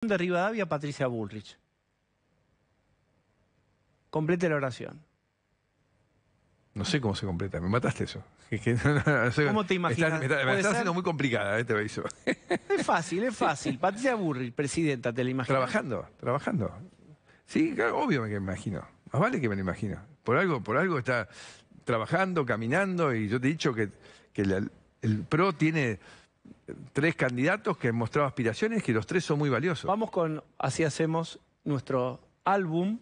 de Rivadavia Patricia Bullrich. Complete la oración. No sé cómo se completa, me mataste eso. ¿Cómo te imaginas? me está, haciendo muy complicada este aviso. Es fácil, es fácil. Patricia Bullrich, presidenta, te la imaginas. Trabajando, trabajando. Sí, obvio que me imagino. Más vale que me lo imagino. Por algo, por algo está trabajando, caminando, y yo te he dicho que, el PRO tiene tres candidatos que han mostrado aspiraciones que los tres son muy valiosos. Vamos con Así hacemos nuestro álbum